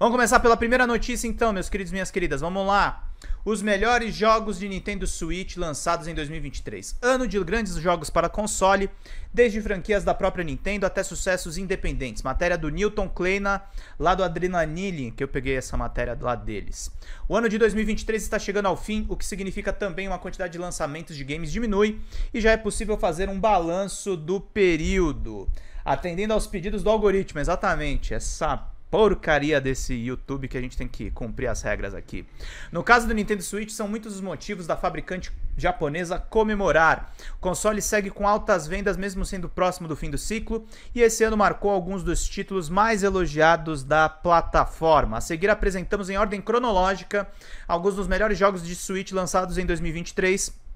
Vamos começar pela primeira notícia então, meus queridos e minhas queridas. Vamos lá. Os melhores jogos de Nintendo Switch lançados em 2023. Ano de grandes jogos para console, desde franquias da própria Nintendo até sucessos independentes. Matéria do Newton Kleina, lá do Adrenaline, que eu peguei essa matéria lá deles. O ano de 2023 está chegando ao fim, o que significa também uma quantidade de lançamentos de games diminui e já é possível fazer um balanço do período atendendo aos pedidos do algoritmo, exatamente. Essa porcaria desse YouTube que a gente tem que cumprir as regras aqui. No caso do Nintendo Switch, são muitos os motivos da fabricante japonesa comemorar. O console segue com altas vendas mesmo sendo próximo do fim do ciclo e esse ano marcou alguns dos títulos mais elogiados da plataforma. A seguir apresentamos em ordem cronológica alguns dos melhores jogos de Switch lançados em 2023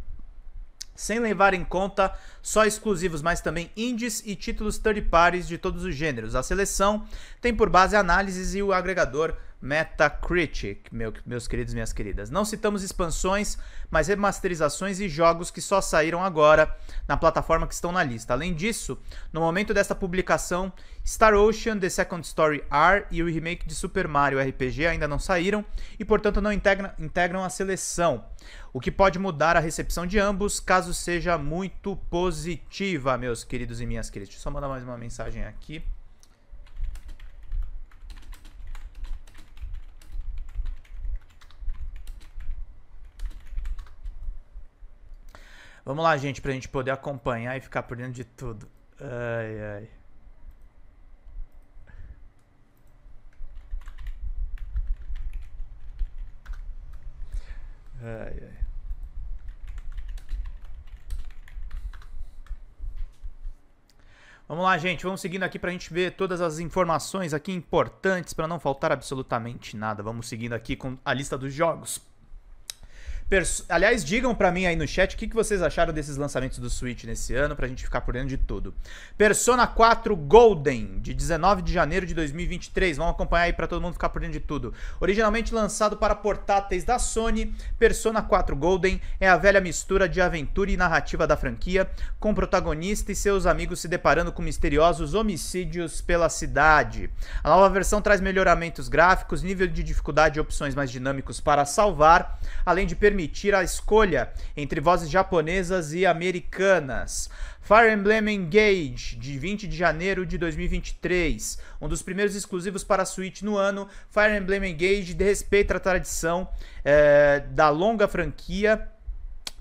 sem levar em conta só exclusivos, mas também indies e títulos third parties de todos os gêneros. A seleção tem por base análises e o agregador Metacritic, meu, meus queridos e minhas queridas. Não citamos expansões, mas remasterizações e jogos que só saíram agora na plataforma que estão na lista. Além disso, no momento desta publicação, Star Ocean, The Second Story R e o remake de Super Mario RPG ainda não saíram e, portanto, não integra, integram a seleção. O que pode mudar a recepção de ambos, caso seja muito positiva, meus queridos e minhas queridas. Deixa eu só mandar mais uma mensagem aqui. Vamos lá, gente, pra gente poder acompanhar e ficar por dentro de tudo. Ai, ai. Ai, ai. Vamos lá, gente. Vamos seguindo aqui para a gente ver todas as informações aqui importantes para não faltar absolutamente nada. Vamos seguindo aqui com a lista dos jogos. Aliás, digam para mim aí no chat o que, que vocês acharam desses lançamentos do Switch nesse ano, pra gente ficar por dentro de tudo. Persona 4 Golden, de 19 de janeiro de 2023. Vamos acompanhar aí pra todo mundo ficar por dentro de tudo. Originalmente lançado para portáteis da Sony, Persona 4 Golden é a velha mistura de aventura e narrativa da franquia, com o protagonista e seus amigos se deparando com misteriosos homicídios pela cidade. A nova versão traz melhoramentos gráficos, nível de dificuldade e opções mais dinâmicos para salvar, além de permitir permitir a escolha entre vozes japonesas e americanas. Fire Emblem Engage, de 20 de janeiro de 2023. Um dos primeiros exclusivos para a Switch no ano, Fire Emblem Engage de respeito à tradição é, da longa franquia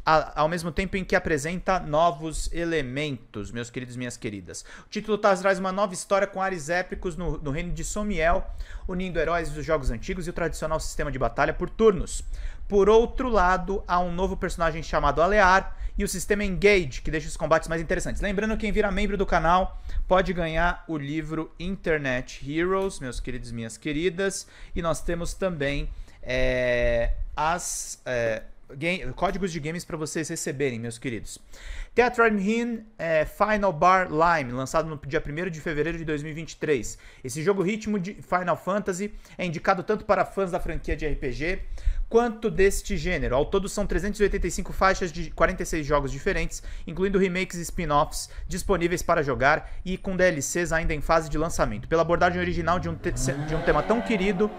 ao mesmo tempo em que apresenta novos elementos, meus queridos e minhas queridas. O título traz uma nova história com ares épicos no, no reino de Somiel, unindo heróis dos jogos antigos e o tradicional sistema de batalha por turnos. Por outro lado, há um novo personagem chamado Alear e o sistema Engage, que deixa os combates mais interessantes. Lembrando, quem vira membro do canal pode ganhar o livro Internet Heroes, meus queridos e minhas queridas. E nós temos também é, as... É, Game, códigos de games para vocês receberem, meus queridos. Teatron Hin é, Final Bar Lime, lançado no dia 1 de fevereiro de 2023. Esse jogo ritmo de Final Fantasy é indicado tanto para fãs da franquia de RPG quanto deste gênero. Ao todo são 385 faixas de 46 jogos diferentes, incluindo remakes e spin-offs disponíveis para jogar e com DLCs ainda em fase de lançamento. Pela abordagem original de um, te de um tema tão querido,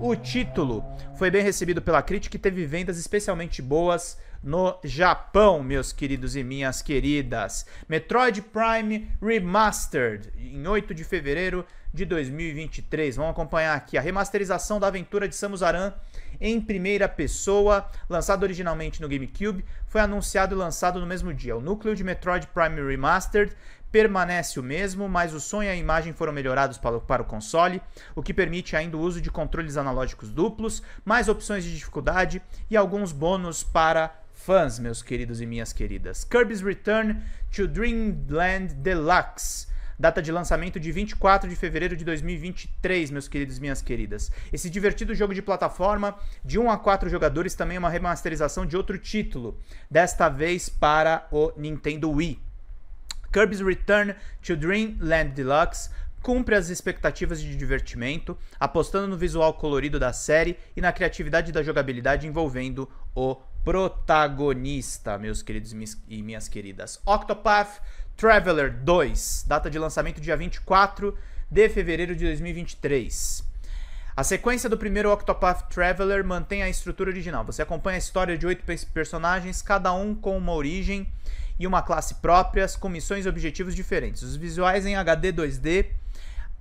o título foi bem recebido pela crítica e teve vendas especialmente boas no Japão, meus queridos e minhas queridas. Metroid Prime Remastered, em 8 de fevereiro de 2023. Vamos acompanhar aqui a remasterização da aventura de Samus Aran em primeira pessoa, lançado originalmente no GameCube, foi anunciado e lançado no mesmo dia. O núcleo de Metroid Prime Remastered permanece o mesmo, mas o som e a imagem foram melhorados para o, para o console, o que permite ainda o uso de controles analógicos duplos, mais opções de dificuldade e alguns bônus para fãs, meus queridos e minhas queridas. Kirby's Return to Dreamland Deluxe data de lançamento de 24 de fevereiro de 2023, meus queridos e minhas queridas. Esse divertido jogo de plataforma de 1 a 4 jogadores também é uma remasterização de outro título, desta vez para o Nintendo Wii. Kirby's Return to Dreamland Deluxe cumpre as expectativas de divertimento, apostando no visual colorido da série e na criatividade da jogabilidade envolvendo o protagonista, meus queridos e minhas queridas. Octopath Traveler 2, data de lançamento dia 24 de fevereiro de 2023. A sequência do primeiro Octopath Traveler mantém a estrutura original. Você acompanha a história de oito personagens, cada um com uma origem e uma classe próprias, com missões e objetivos diferentes. Os visuais em HD 2D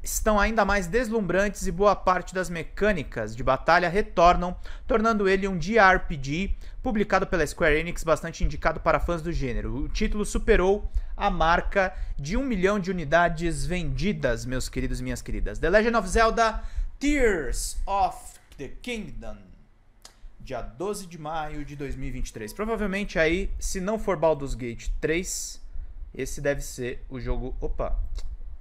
estão ainda mais deslumbrantes e boa parte das mecânicas de batalha retornam, tornando ele um JRPG publicado pela Square Enix bastante indicado para fãs do gênero. O título superou a marca de um milhão de unidades vendidas, meus queridos e minhas queridas. The Legend of Zelda Tears of the Kingdom. Dia 12 de maio de 2023. Provavelmente aí, se não for Baldur's Gate 3, esse deve ser o jogo. Opa,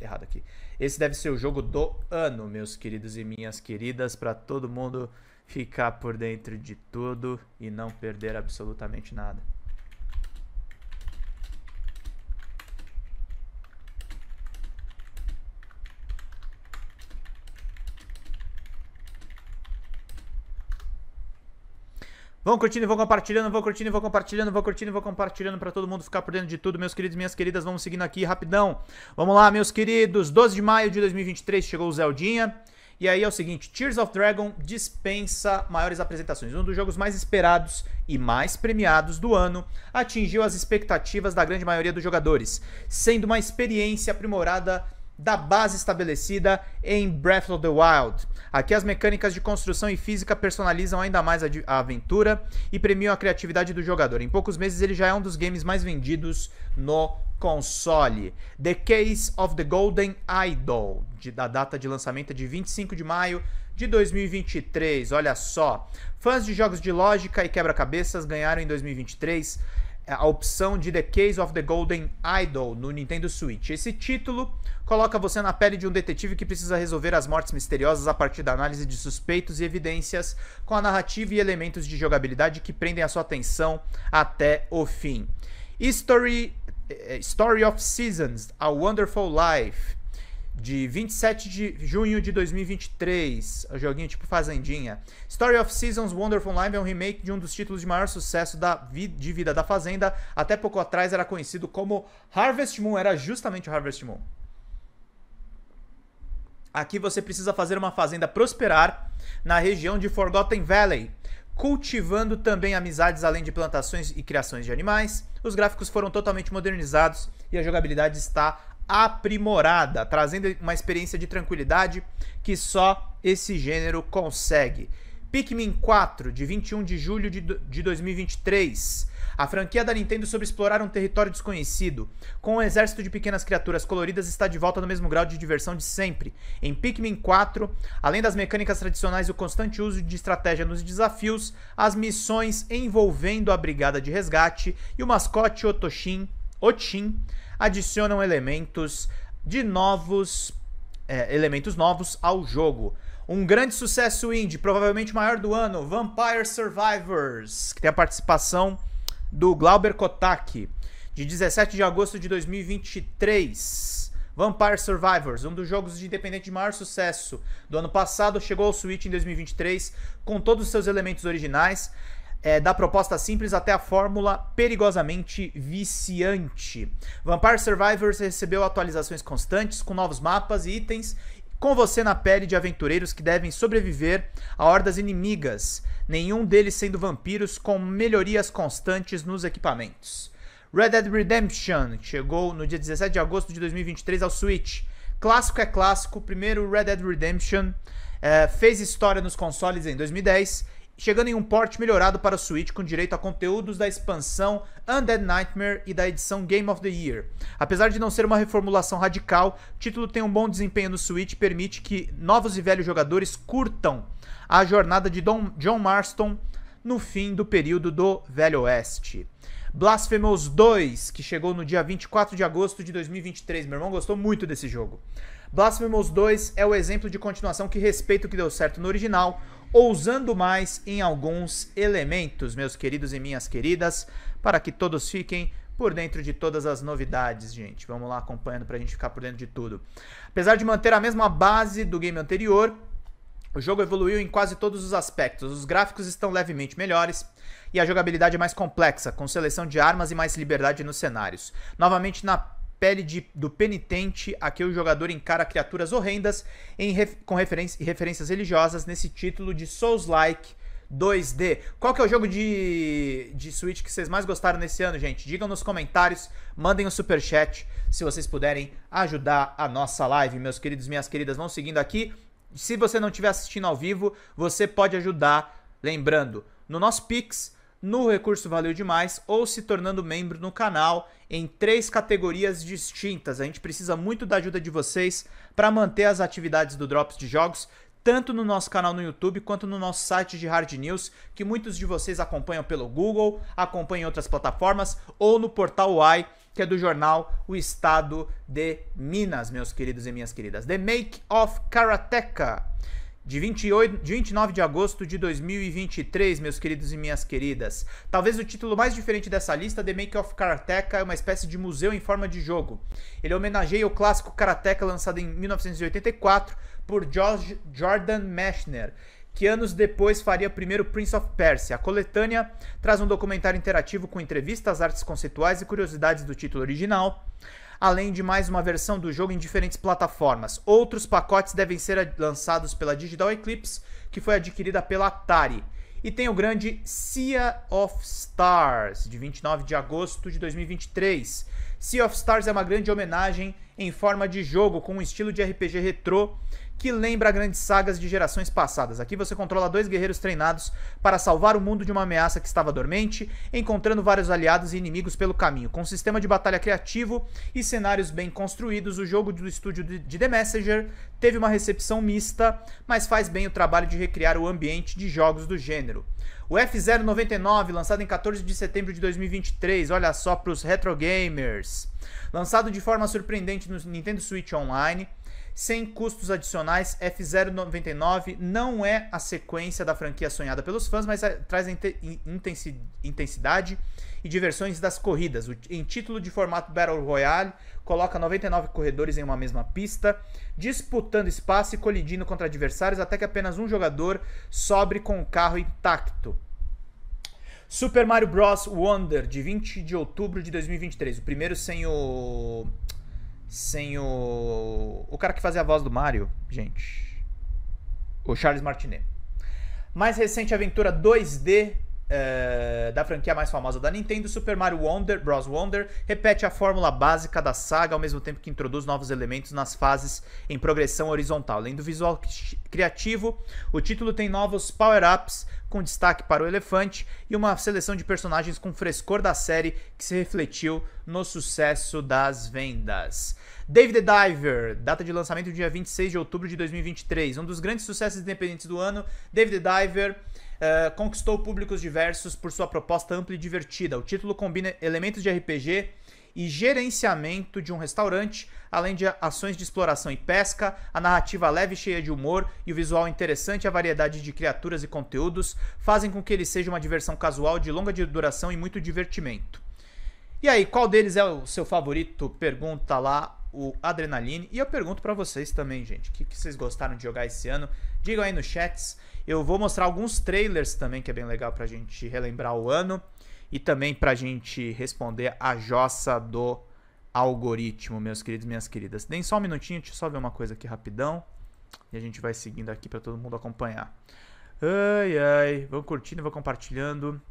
errado aqui. Esse deve ser o jogo do ano, meus queridos e minhas queridas, para todo mundo ficar por dentro de tudo e não perder absolutamente nada. Vão curtindo, vão compartilhando, vão curtindo, vão compartilhando, vão curtindo, vão compartilhando para todo mundo ficar por dentro de tudo, meus queridos, minhas queridas, vamos seguindo aqui rapidão. Vamos lá, meus queridos. 12 de maio de 2023 chegou o Zeldinha. E aí é o seguinte, Tears of Dragon dispensa maiores apresentações. Um dos jogos mais esperados e mais premiados do ano, atingiu as expectativas da grande maioria dos jogadores, sendo uma experiência aprimorada da base estabelecida em Breath of the Wild. Aqui as mecânicas de construção e física personalizam ainda mais a, a, aventura e premiam a criatividade do jogador. Em poucos meses ele já é um dos games mais vendidos no console. The Case of the Golden Idol, de, da data de lançamento de 25 de maio de 2023. Olha só, fãs de jogos de lógica e quebra-cabeças ganharam em 2023 a opção de The Case of the Golden Idol no Nintendo Switch. Esse título coloca você na pele de um detetive que precisa resolver as mortes misteriosas a partir da análise de suspeitos e evidências, com a narrativa e elementos de jogabilidade que prendem a sua atenção até o fim. History, eh, Story of Seasons, A Wonderful Life de 27 de junho de 2023, o joguinho tipo Fazendinha. Story of Seasons Wonderful Live é um remake de um dos títulos de maior sucesso da vi de vida da Fazenda. Até pouco atrás era conhecido como Harvest Moon, era justamente o Harvest Moon. Aqui você precisa fazer uma fazenda prosperar na região de Forgotten Valley, cultivando também amizades além de plantações e criações de animais. Os gráficos foram totalmente modernizados e a jogabilidade está aprimorada, trazendo uma experiência de tranquilidade que só esse gênero consegue. Pikmin 4, de 21 de julho de, 2023. A franquia da Nintendo sobre explorar um território desconhecido. Com um exército de pequenas criaturas coloridas, está de volta no mesmo grau de diversão de sempre. Em Pikmin 4, além das mecânicas tradicionais e o constante uso de estratégia nos desafios, as missões envolvendo a brigada de resgate e o mascote Otoshin Otim adicionam elementos de novos é, elementos novos ao jogo. Um grande sucesso indie, provavelmente o maior do ano, Vampire Survivors, que tem a participação do Glauber Kotak, de 17 de agosto de 2023. Vampire Survivors, um dos jogos de independente de maior sucesso do ano passado, chegou ao Switch em 2023 com todos os seus elementos originais, é, da proposta simples até a fórmula perigosamente viciante. Vampire Survivors recebeu atualizações constantes com novos mapas e itens, com você na pele de aventureiros que devem sobreviver a hordas inimigas, nenhum deles sendo vampiros, com melhorias constantes nos equipamentos. Red Dead Redemption chegou no dia 17 de agosto de 2023 ao Switch. Clássico é clássico, primeiro Red Dead Redemption é, fez história nos consoles em 2010 chegando em um port melhorado para a Switch com direito a conteúdos da expansão Undead Nightmare e da edição Game of the Year. Apesar de não ser uma reformulação radical, o título tem um bom desempenho no Switch e permite que novos e velhos jogadores curtam a jornada de Don John Marston no fim do período do Velho Oeste. Blasphemous 2, que chegou no dia 24 de agosto de 2023. Meu irmão gostou muito desse jogo. Blasphemous 2 é o exemplo de continuação que respeita o que deu certo no original, ousando mais em alguns elementos, meus queridos e minhas queridas, para que todos fiquem por dentro de todas as novidades, gente. Vamos lá acompanhando para a gente ficar por dentro de tudo. Apesar de manter a mesma base do game anterior, o jogo evoluiu em quase todos os aspectos. Os gráficos estão levemente melhores e a jogabilidade é mais complexa, com seleção de armas e mais liberdade nos cenários. Novamente na pele de, do penitente a que o jogador encara criaturas horrendas ref, com e referências religiosas nesse título de Souls-like 2D. Qual que é o jogo de, de Switch que vocês mais gostaram nesse ano, gente? Digam nos comentários, mandem um super chat se vocês puderem ajudar a nossa live, meus queridos, minhas queridas, vão seguindo aqui. Se você não estiver assistindo ao vivo, você pode ajudar, lembrando, no nosso Pix no Recurso Valeu Demais ou se tornando membro no canal em três categorias distintas. A gente precisa muito da ajuda de vocês para manter as atividades do Drops de Jogos, tanto no nosso canal no YouTube quanto no nosso site de Hard News, que muitos de vocês acompanham pelo Google, acompanham em outras plataformas ou no portal UI, que é do jornal O Estado de Minas, meus queridos e minhas queridas. The Make of Karateka de, 28, de 29 de agosto de 2023, meus queridos e minhas queridas. Talvez o título mais diferente dessa lista, The Make of Karateka, é uma espécie de museu em forma de jogo. Ele homenageia o clássico Karateka lançado em 1984 por George, Jordan Mechner, que anos depois faria primeiro Prince of Persia. A coletânea traz um documentário interativo com entrevistas, artes conceituais e curiosidades do título original além de mais uma versão do jogo em diferentes plataformas. Outros pacotes devem ser lançados pela Digital Eclipse, que foi adquirida pela Atari. E tem o grande Sea of Stars, de 29 de agosto de 2023. Sea of Stars é uma grande homenagem em forma de jogo, com um estilo de RPG retrô que lembra grandes sagas de gerações passadas. Aqui você controla dois guerreiros treinados para salvar o mundo de uma ameaça que estava dormente, encontrando vários aliados e inimigos pelo caminho. Com um sistema de batalha criativo e cenários bem construídos, o jogo do estúdio de The Messenger teve uma recepção mista, mas faz bem o trabalho de recriar o ambiente de jogos do gênero. O F099, lançado em 14 de setembro de 2023, olha só para os retro gamers. Lançado de forma surpreendente no Nintendo Switch Online, sem custos adicionais, F099 não é a sequência da franquia sonhada pelos fãs, mas é, traz intensidade e diversões das corridas. Em título de formato Battle Royale, coloca 99 corredores em uma mesma pista, disputando espaço e colidindo contra adversários até que apenas um jogador sobre com o carro intacto. Super Mario Bros. Wonder, de 20 de outubro de 2023. O primeiro sem o sem o. O cara que fazia a voz do Mario, gente. O Charles Martinet. Mais recente aventura 2D eh, da franquia mais famosa da Nintendo, Super Mario Wonder Bros. Wonder repete a fórmula básica da saga ao mesmo tempo que introduz novos elementos nas fases em progressão horizontal. Além do visual criativo, o título tem novos power-ups, com destaque para o elefante e uma seleção de personagens com frescor da série que se refletiu no sucesso das vendas. David the Diver, data de lançamento dia 26 de outubro de 2023. Um dos grandes sucessos independentes do ano, David the Diver. Uh, conquistou públicos diversos por sua proposta ampla e divertida. O título combina elementos de RPG, e gerenciamento de um restaurante, além de ações de exploração e pesca, a narrativa leve e cheia de humor e o visual interessante e a variedade de criaturas e conteúdos fazem com que ele seja uma diversão casual de longa duração e muito divertimento. E aí, qual deles é o seu favorito? Pergunta lá o Adrenaline. E eu pergunto para vocês também, gente, o que, que, vocês gostaram de jogar esse ano? Digam aí nos chats. Eu vou mostrar alguns trailers também, que é bem legal pra gente relembrar o ano e também para a gente responder a jossa do algoritmo, meus queridos e minhas queridas. Deem só um minutinho, deixa eu só ver uma coisa aqui rapidão e a gente vai seguindo aqui para todo mundo acompanhar. Ai, ai, vão curtindo, vão compartilhando.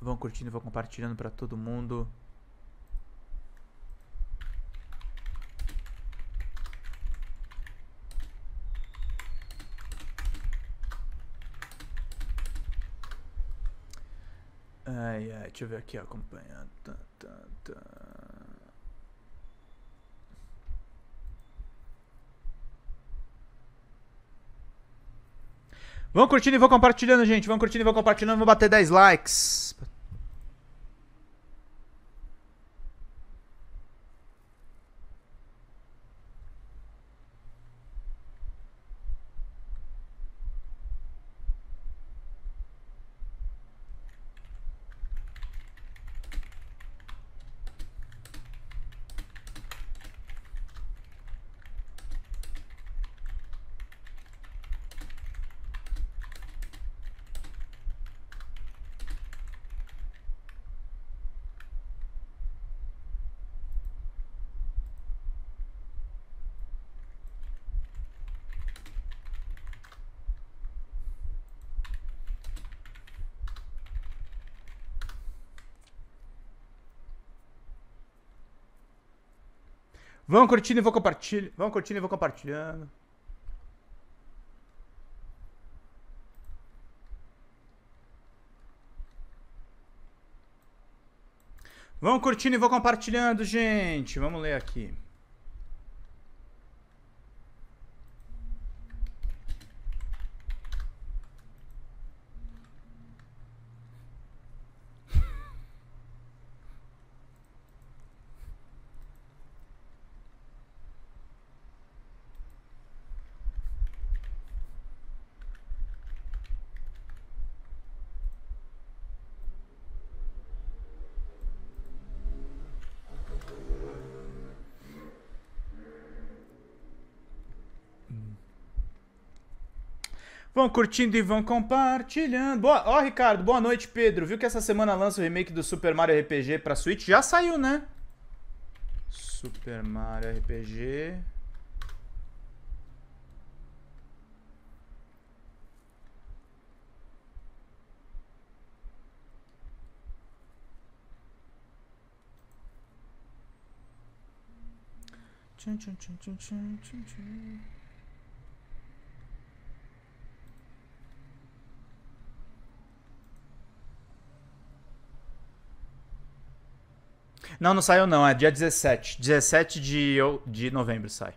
Vão curtindo, vão compartilhando para todo mundo. Ai, ai, deixa eu ver aqui, ó, acompanhando. Tá, tá, tá. Vão curtindo e vão compartilhando, gente. Vão curtindo e vão compartilhando. Vou bater 10 likes. Vão curtindo e vou compartilhando. Vão curtindo e vou compartilhando. Vão curtindo e vou compartilhando, gente. Vamos ler aqui. Vão curtindo e vão compartilhando. Boa... Ó, oh, Ricardo, boa noite, Pedro. Viu que essa semana lança o remake do Super Mario RPG pra Switch? Já saiu, né? Super Mario RPG. Tchum, tchum, tchum, tchum, tchum, tchum, tchum. Não, não saiu não, é dia 17. 17 de, de novembro sai.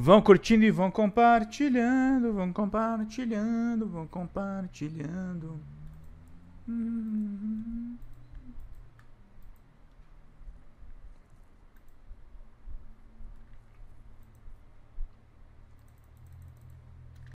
Vão curtindo e vão compartilhando, vão compartilhando, vão compartilhando. Hum.